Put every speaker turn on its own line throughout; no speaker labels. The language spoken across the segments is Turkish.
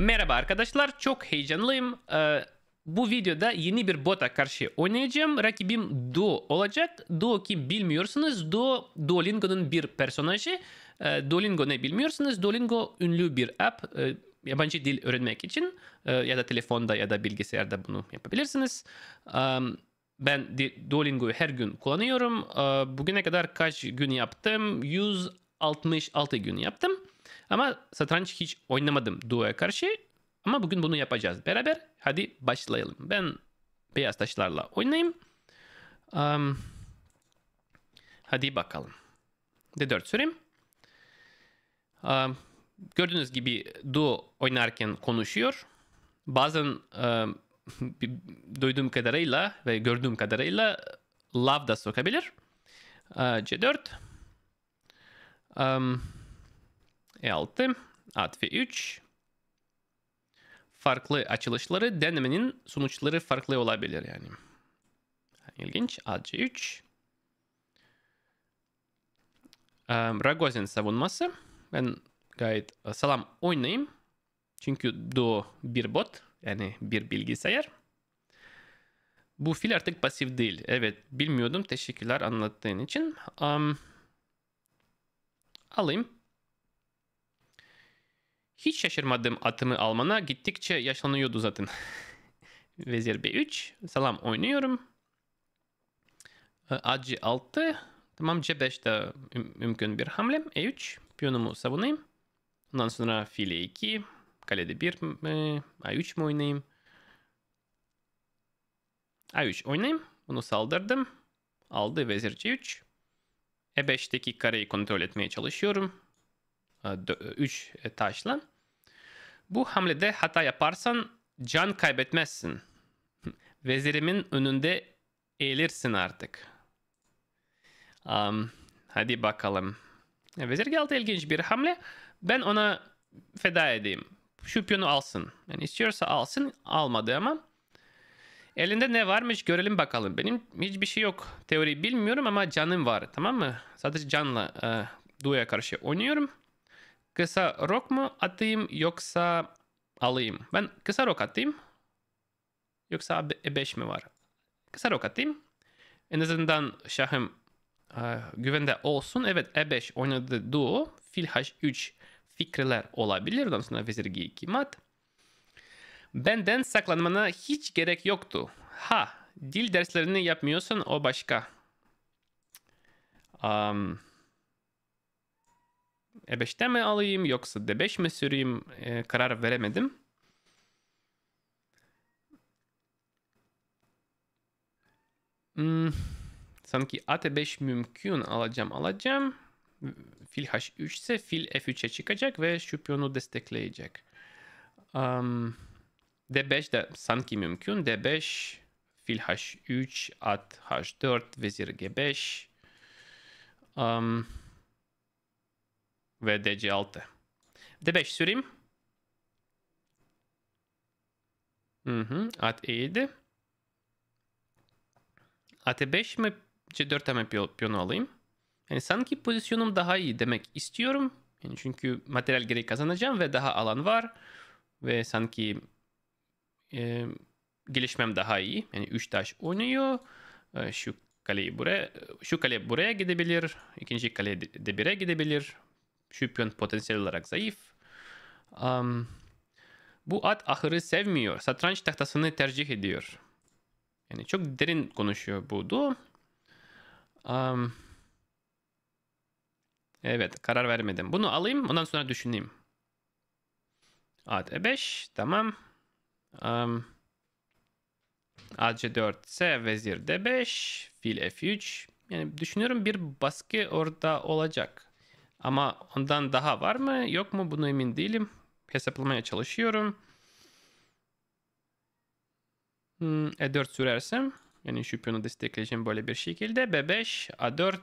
Merhaba arkadaşlar, çok heyecanlıyım. Ee, bu videoda yeni bir bota karşı oynayacağım. Rakibim Duo olacak. Duo kim bilmiyorsunuz. Duo, Duolingo'nun bir personajı. Ee, Duolingo ne bilmiyorsunuz. Duolingo ünlü bir app. Ee, yabancı dil öğrenmek için ee, ya da telefonda ya da bilgisayarda bunu yapabilirsiniz. Ee, ben Duolingo'yu her gün kullanıyorum. Ee, bugüne kadar kaç gün yaptım? 166 gün yaptım. Ama satranç hiç oynamadım duoya karşı. Ama bugün bunu yapacağız beraber. Hadi başlayalım. Ben beyaz taşlarla oynayayım. Um, hadi bakalım. D4 süreyim. Um, gördüğünüz gibi duo oynarken konuşuyor. Bazen um, duyduğum kadarıyla ve gördüğüm kadarıyla lav da sokabilir. Uh, C4. Um, e6, at ve 3. Farklı açılışları denemenin sonuçları farklı olabilir yani. İlginç. At c3. Ragozin savunması. Ben gayet e, salam oynayayım. Çünkü do bir bot. Yani bir bilgisayar. Bu fil artık pasif değil. Evet bilmiyordum. Teşekkürler anlattığın için. Um, alayım. Hiç şaşırmadım atımı almana. Gittikçe yaşlanıyordu zaten. Vezir B3. Salam oynuyorum. Ee, Acı 6. Tamam C5 de mümkün bir hamlem. E3. Piyonumu savunayım. Ondan sonra file 2. Kalede 1. A3 mi oynayayım? A3 oynayayım. Bunu saldırdım. Aldı vezir C3. E5'teki kareyi kontrol etmeye çalışıyorum. 3 ee, e, taşla. Bu hamlede hata yaparsan can kaybetmezsin. Vezirimin önünde eğilirsin artık. Um, hadi bakalım. Vezir geldi ilginç bir hamle. Ben ona feda edeyim. Şu piyonu alsın. Yani istiyorsa alsın. Almadı ama. Elinde ne varmış görelim bakalım. Benim hiçbir şey yok. Teori bilmiyorum ama canım var. Tamam mı? Sadece canla e, duya karşı oynuyorum kısa rok mu atayım yoksa alayım? Ben kısa rok atayım. Yoksa E5 mi var? Kısa rok atayım. En azından şahım e, güvende olsun. Evet E5 oynadı duo. Fil H3 fikirler olabilir. Ondan sonra vezir G2 mat. Benden saklanmana hiç gerek yoktu. Ha, dil derslerini yapmıyorsun o başka. Um, e5'te mi alayım yoksa D5 mi süreyim e, karar veremedim. Hmm, sanki at 5 mümkün alacağım alacağım. Fil H3 ise fil F3'e çıkacak ve şu destekleyecek. Um, D5 de sanki mümkün. D5, fil H3, at H4, vezir G5. Um, ve DC6. D5 süreyim. Hı hı. At E7. At E5 mi? C4 hemen piyonu alayım. Yani sanki pozisyonum daha iyi demek istiyorum. Yani çünkü materyal geri kazanacağım ve daha alan var. Ve sanki e, gelişmem daha iyi. Yani 3 taş oynuyor. E, şu kaleyi buraya, şu kale buraya gidebilir. İkinci kale de 1'e gidebilir. Şüpyon potansiyel olarak zayıf. Um, bu at ahırı sevmiyor. Satranç tahtasını tercih ediyor. Yani çok derin konuşuyor bu du. Um, evet karar vermedim. Bunu alayım ondan sonra düşüneyim. At e5 tamam. Um, at c4 c vezir d5 fil f3. Yani düşünüyorum bir baskı orada olacak. Ama ondan daha var mı yok mu bunu emin değilim. Hesaplamaya çalışıyorum. Hmm, E4 sürersem yani şüphonu destekleyeceğim böyle bir şekilde. B5, A4.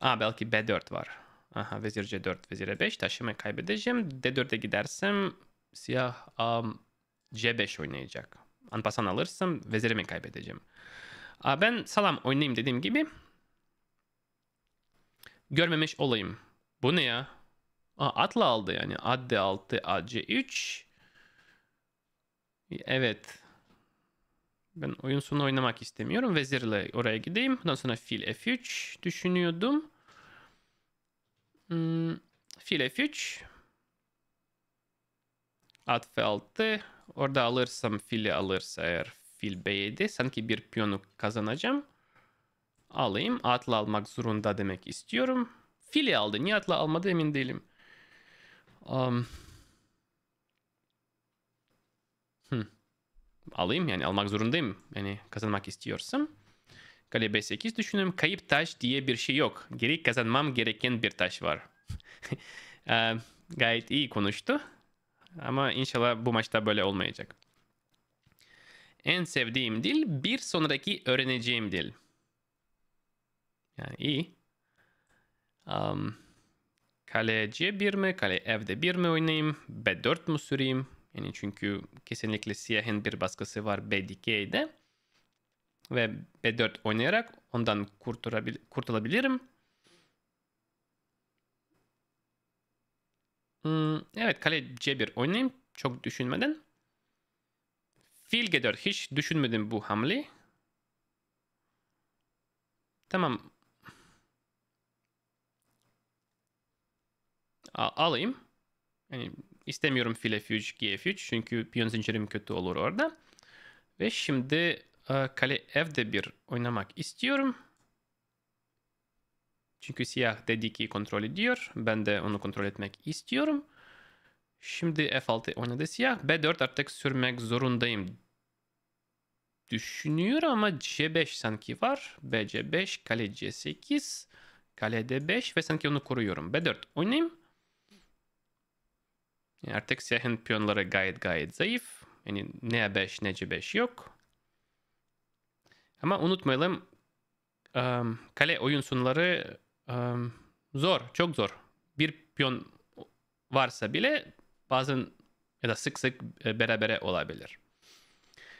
Aa belki B4 var. Aha vezir C4, vezir E5 taşıma kaybedeceğim. D4'e gidersem siyah um, C5 oynayacak. Anpasan alırsam vezirimi kaybedeceğim. Aa, ben salam oynayayım dediğim gibi görmemiş olayım. Bu ne ya? Aa, atla aldı yani. Adde 6, ac 3. Evet. Ben oyun sonu oynamak istemiyorum. Vezirle oraya gideyim. Ondan sonra fil f3 düşünüyordum. Hmm, fil f3. At f6. Orada alırsam fili alırsa eğer fil b7. Sanki bir piyonu kazanacağım alayım. atlı almak zorunda demek istiyorum. Fili aldı. Niye atla almadı emin değilim. Um, hmm. Alayım yani almak zorundayım. Yani kazanmak istiyorsam. Kale B8 düşünüyorum. Kayıp taş diye bir şey yok. Geri kazanmam gereken bir taş var. gayet iyi konuştu. Ama inşallah bu maçta böyle olmayacak. En sevdiğim dil bir sonraki öğreneceğim dil. Yani iyi. Um, kale C1 mi? Kale F'de 1 mi oynayayım? B4 mu süreyim? Yani çünkü kesinlikle siyahın bir baskısı var B dikeyde. Ve B4 oynayarak ondan kurtulabilirim. Hmm, evet kale C1 oynayayım. Çok düşünmeden. Fil G4 hiç düşünmedim bu hamle. Tamam alayım. Yani istemiyorum file fuge, gf3 çünkü piyon zincirim kötü olur orada. Ve şimdi e, kale f'de bir oynamak istiyorum. Çünkü siyah d ki kontrol ediyor. Ben de onu kontrol etmek istiyorum. Şimdi f6 oynadı siyah. b4 artık sürmek zorundayım. Düşünüyor ama c5 sanki var. bc5, kale c8, kale d5 ve sanki onu koruyorum. b4 oynayayım. Yani artık siyahın piyonları gayet gayet zayıf. Yani ne E5 ne C5 yok. Ama unutmayalım kale oyun sunları zor, çok zor. Bir piyon varsa bile bazen ya da sık sık berabere olabilir.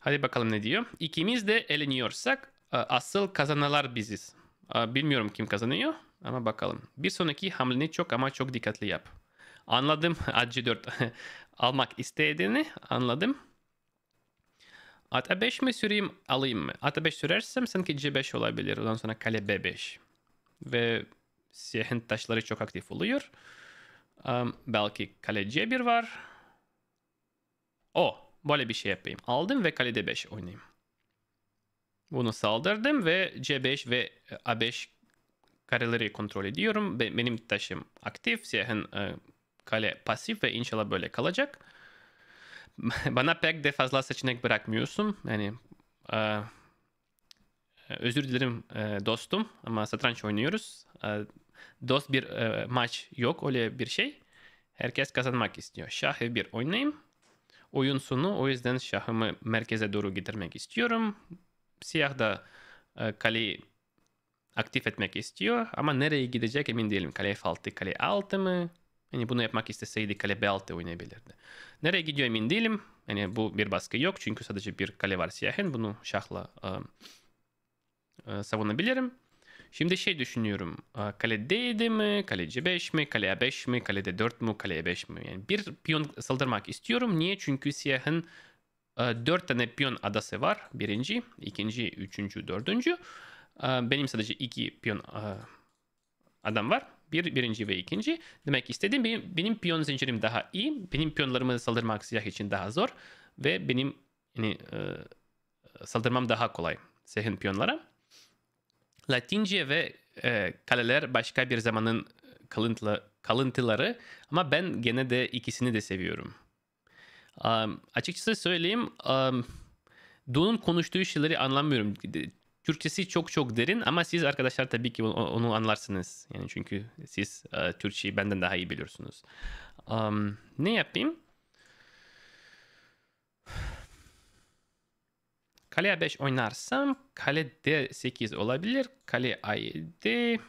Hadi bakalım ne diyor. İkimiz de eleniyorsak asıl kazananlar biziz. Bilmiyorum kim kazanıyor ama bakalım. Bir sonraki hamleni çok ama çok dikkatli yap. Anladım AC4 almak istediğini anladım. Ata 5 mi süreyim alayım mı? Ata 5 sürersem sanki C5 olabilir. Ondan sonra kale B5. Ve siyahın taşları çok aktif oluyor. Um, belki kale C1 var. O böyle bir şey yapayım. Aldım ve kale D5 oynayayım. Bunu saldırdım ve C5 ve A5 kareleri kontrol ediyorum. Benim taşım aktif. Siyahın e, kale pasif ve inşallah böyle kalacak. Bana pek de fazla seçenek bırakmıyorsun. Yani e, e, özür dilerim e, dostum ama satranç oynuyoruz. E, dost bir e, maç yok öyle bir şey. Herkes kazanmak istiyor. Şahı bir oynayayım. Oyun sonu o yüzden şahımı merkeze doğru getirmek istiyorum. Siyah da e, kaleyi aktif etmek istiyor ama nereye gidecek emin değilim. Kale F6, kale 6 mı? Yani bunu yapmak isteseydi kale B6 oynayabilirdi. Nereye gidiyor emin değilim. Hani bu bir baskı yok çünkü sadece bir kale var siyahen. Bunu şahla ıı, ıı, savunabilirim. Şimdi şey düşünüyorum. E, kale D7 mi? Kale C5 mi? Kale A5 mi? Kale D4 mu? Kale E5 mi? Yani bir piyon saldırmak istiyorum. Niye? Çünkü siyahın dört tane piyon adası var. Birinci, ikinci, üçüncü, dördüncü. Benim sadece iki piyon adam var. Bir, birinci ve ikinci. Demek istediğim benim, benim piyon zincirim daha iyi. Benim piyonlarımı saldırmak siyah için daha zor. Ve benim yani, e, saldırmam daha kolay siyahın piyonlara. Latince ve e, kaleler başka bir zamanın kalıntıla, kalıntıları ama ben gene de ikisini de seviyorum. Um, açıkçası söyleyeyim um, Don'un konuştuğu şeyleri anlamıyorum. Türkçesi çok çok derin ama siz arkadaşlar tabii ki onu anlarsınız. Yani çünkü siz e, Türkçeyi benden daha iyi biliyorsunuz. Um, ne yapayım? Kale 5 oynarsam kale D8 olabilir. Kale A7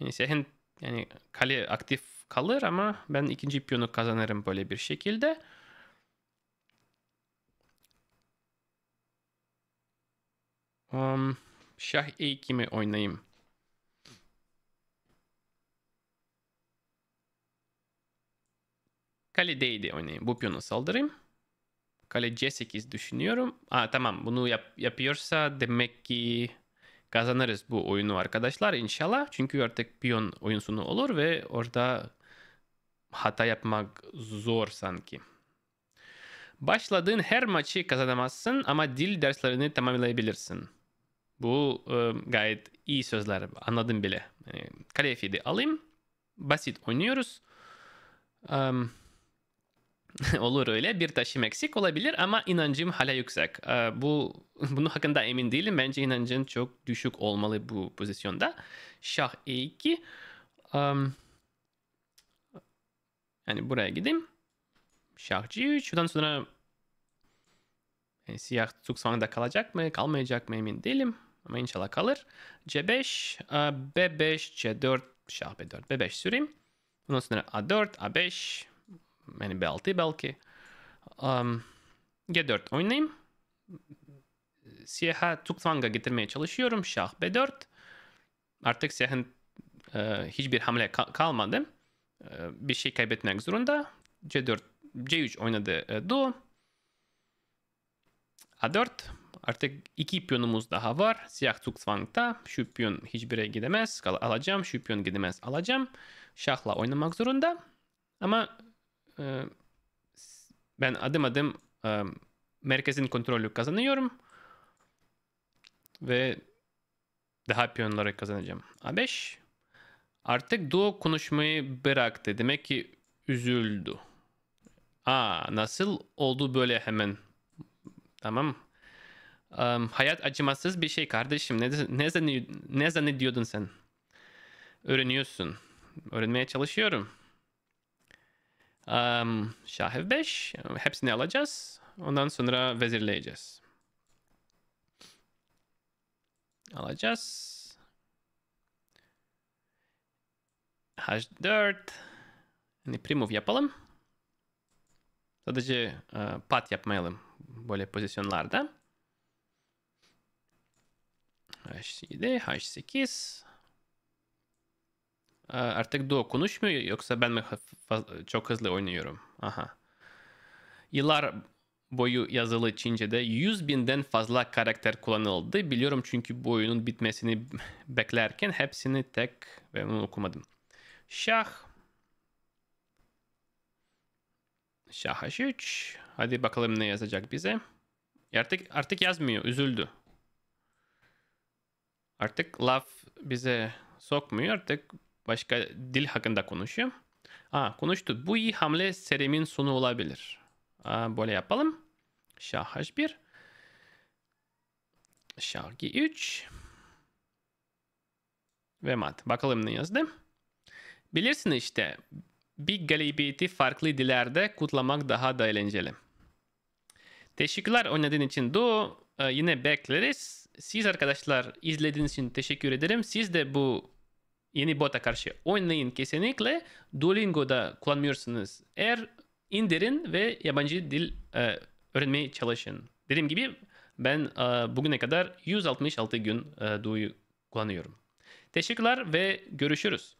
yani şahin yani kale aktif kalır ama ben ikinci piyonu kazanırım böyle bir şekilde. Um, şah E2 mi oynayayım? Kale D7 oynayayım. Bu piyonu saldırayım. Kale C8 düşünüyorum. Aa, tamam bunu yap yapıyorsa demek ki kazanırız bu oyunu arkadaşlar inşallah. Çünkü artık piyon oyun sonu olur ve orada hata yapmak zor sanki. Başladığın her maçı kazanamazsın ama dil derslerini tamamlayabilirsin. Bu e, gayet iyi sözler anladım bile. Yani kale fidi alayım. Basit oynuyoruz. Um, olur öyle. Bir taşım eksik olabilir ama inancım hala yüksek. E, bu bunun hakkında emin değilim. Bence inancın çok düşük olmalı bu pozisyonda. Şah e2. Um, yani buraya gideyim. Şah c3. Şuradan sonra yani siyah tuk sonunda kalacak mı kalmayacak mı emin değilim. Ama inşallah kalır. C5, B5, C4, şah B4, B5 süreyim. Bundan sonra A4, A5, yani B6 belki. Um, G4 oynayayım. Siyaha Tukfang'a getirmeye çalışıyorum. Şah B4. Artık siyahın e, hiçbir hamle ka- kalmadı. E, bir şey kaybetmek zorunda. C4, C3 oynadı e, Duo. A4, Artık iki piyonumuz daha var. Siyah Zugzwang'da şu piyon hiçbire gidemez. Alacağım. Şu piyon gidemez. Alacağım. Şahla oynamak zorunda. Ama e, ben adım adım e, merkezin kontrolü kazanıyorum. Ve daha piyonları kazanacağım. A5. Artık Duo konuşmayı bıraktı. Demek ki üzüldü. Aa nasıl oldu böyle hemen? Tamam. Um, hayat acımasız bir şey kardeşim. Ne, ne, zannedi, ne zannediyordun sen? Öğreniyorsun. Öğrenmeye çalışıyorum. Um, Şahev 5. Hepsini alacağız. Ondan sonra vezirleyeceğiz. Alacağız. H4. Hani primov yapalım. Sadece uh, pat yapmayalım böyle pozisyonlarda. H7, H8. artık Duo konuşmuyor yoksa ben mi çok hızlı oynuyorum? Aha. Yıllar boyu yazılı Çince'de 100 binden fazla karakter kullanıldı. Biliyorum çünkü bu oyunun bitmesini beklerken hepsini tek ve onu okumadım. Şah. Şah H3. Hadi bakalım ne yazacak bize. Artık artık yazmıyor. Üzüldü. Artık laf bize sokmuyor. Artık başka dil hakkında konuşuyor. Aa, konuştu. Bu iyi hamle seremin sonu olabilir. Aa, böyle yapalım. Şah h1. Şah g3. Ve mat. Bakalım ne yazdı. Bilirsin işte bir galibiyeti farklı dillerde kutlamak daha da eğlenceli. Teşekkürler oynadığın için Do Ee, yine bekleriz. Siz arkadaşlar izlediğiniz için teşekkür ederim. Siz de bu yeni bota karşı oynayın kesinlikle. Duolingo'da kullanmıyorsunuz. Eğer indirin ve yabancı dil e, öğrenmeye çalışın. Dediğim gibi ben e, bugüne kadar 166 gün e, Duo'yu kullanıyorum. Teşekkürler ve görüşürüz.